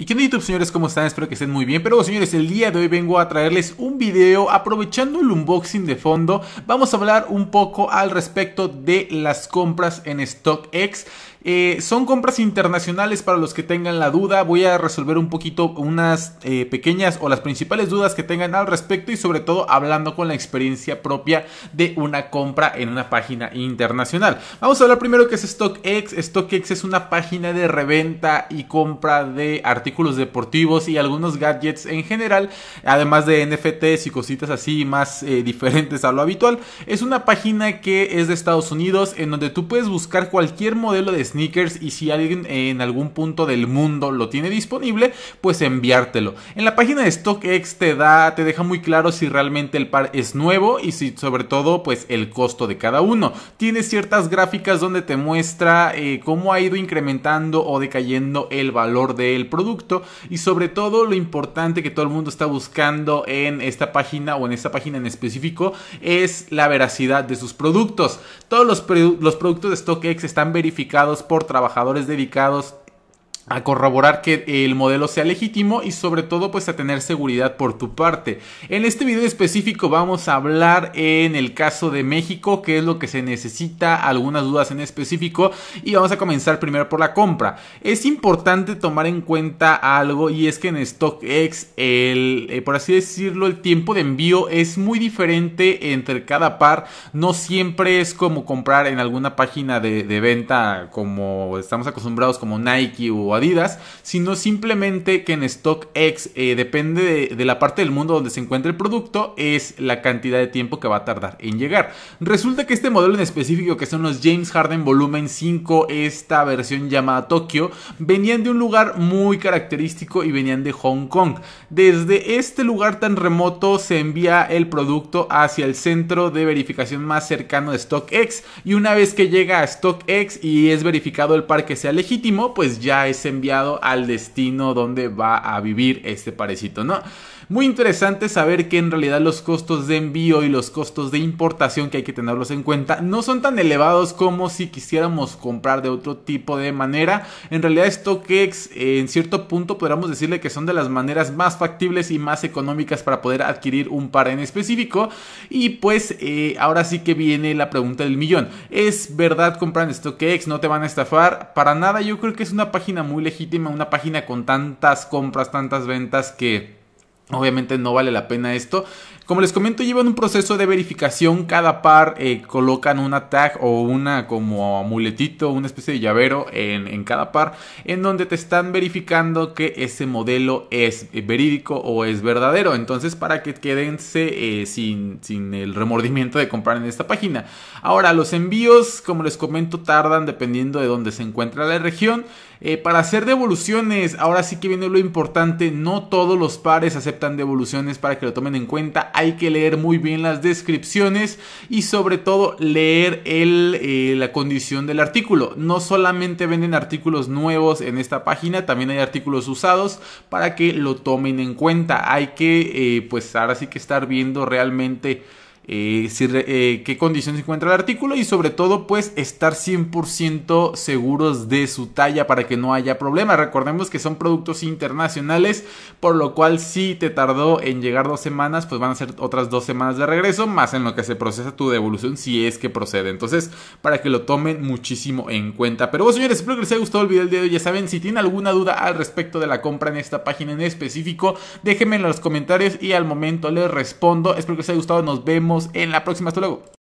¿Y qué onda YouTube señores? ¿Cómo están? Espero que estén muy bien. Pero señores, el día de hoy vengo a traerles un video aprovechando el unboxing de fondo. Vamos a hablar un poco al respecto de las compras en StockX. Eh, son compras internacionales para los que tengan la duda. Voy a resolver un poquito unas eh, pequeñas o las principales dudas que tengan al respecto y sobre todo hablando con la experiencia propia de una compra en una página internacional. Vamos a hablar primero que es StockX. StockX es una página de reventa y compra de artículos deportivos y algunos gadgets en general, además de NFTs y cositas así más eh, diferentes a lo habitual. Es una página que es de Estados Unidos en donde tú puedes buscar cualquier modelo de sneakers y si alguien en algún punto del mundo lo tiene disponible, pues enviártelo. En la página de StockX te da, te deja muy claro si realmente el par es nuevo y si sobre todo pues el costo de cada uno. Tiene ciertas gráficas donde te muestra eh, cómo ha ido incrementando o decayendo el valor del producto y sobre todo lo importante que todo el mundo está buscando en esta página o en esta página en específico es la veracidad de sus productos. Todos los, los productos de StockX están verificados por trabajadores dedicados a corroborar que el modelo sea legítimo y sobre todo pues a tener seguridad por tu parte. En este video específico vamos a hablar en el caso de México, Que es lo que se necesita, algunas dudas en específico y vamos a comenzar primero por la compra. Es importante tomar en cuenta algo y es que en StockX el eh, por así decirlo el tiempo de envío es muy diferente entre cada par, no siempre es como comprar en alguna página de, de venta como estamos acostumbrados como Nike o sino simplemente que en StockX eh, depende de, la parte del mundo donde se encuentre el producto, es la cantidad de tiempo que va a tardar en llegar. Resulta que este modelo en específico, que son los James Harden Volumen 5, esta versión llamada Tokio, venían de un lugar muy característico y venían de Hong Kong. Desde este lugar tan remoto se envía el producto hacia el centro de verificación más cercano de StockX y una vez que llega a StockX y es verificado el par que sea legítimo, pues ya es enviado al destino donde va a vivir este parecito, ¿no? Muy interesante saber que en realidad los costos de envío y los costos de importación que hay que tenerlos en cuenta no son tan elevados como si quisiéramos comprar de otro tipo de manera. En realidad StockX en cierto punto podríamos decirle que son de las maneras más factibles y más económicas para poder adquirir un par en específico. Y pues eh, ahora sí que viene la pregunta del millón. ¿Es verdad comprar en StockX? ¿No te van a estafar? Para nada, yo creo que es una página muy legítima, una página con tantas compras, tantas ventas que Obviamente no vale la pena esto. Como les comento, llevan un proceso de verificación. Cada par eh, colocan una tag o una como amuletito, una especie de llavero en, cada par, en donde te están verificando que ese modelo es verídico o es verdadero. Entonces, para que quédense eh, sin, sin el remordimiento de comprar en esta página. Ahora, los envíos, como les comento, tardan dependiendo de dónde se encuentra la región. Eh, para hacer devoluciones, ahora sí que viene lo importante, no todos los pares aceptan devoluciones para que lo tomen en cuenta hay que leer muy bien las descripciones y sobre todo leer el, eh, la condición del artículo. No solamente venden artículos nuevos en esta página, también hay artículos usados para que lo tomen en cuenta. Hay que eh, pues ahora sí que estar viendo realmente eh, eh, qué condiciones encuentra el artículo y sobre todo pues estar 100% seguros de su talla para que no haya problema. Recordemos que son productos internacionales, por lo cual si te tardó en llegar dos semanas, pues van a ser otras dos semanas de regreso, más en lo que se procesa tu devolución si es que procede. Entonces, para que lo tomen muchísimo en cuenta. Pero bueno, señores, espero que les haya gustado el video de hoy. Ya saben, si tienen alguna duda al respecto de la compra en esta página en específico, déjenme en los comentarios y al momento les respondo. Espero que les haya gustado, nos vemos en la próxima. Hasta luego.